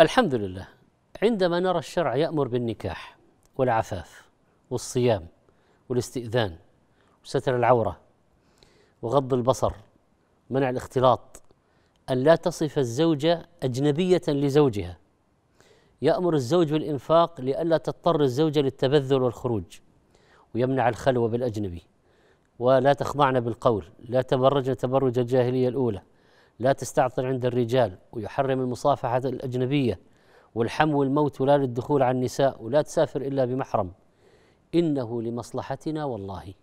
الحمد لله عندما نرى الشرع يأمر بالنكاح والعفاف والصيام والاستئذان وستر العورة وغض البصر منع الاختلاط أن لا تصف الزوجة أجنبية لزوجها يأمر الزوج بالإنفاق لئلا تضطر الزوجة للتبذل والخروج ويمنع الخلوة بالأجنبي ولا تخضعن بالقول لا تبرجن تبرج الجاهلية الأولى لا تستعطل عند الرجال ويحرم المصافحة الأجنبية والحم والموت ولا للدخول على النساء ولا تسافر إلا بمحرم إنه لمصلحتنا والله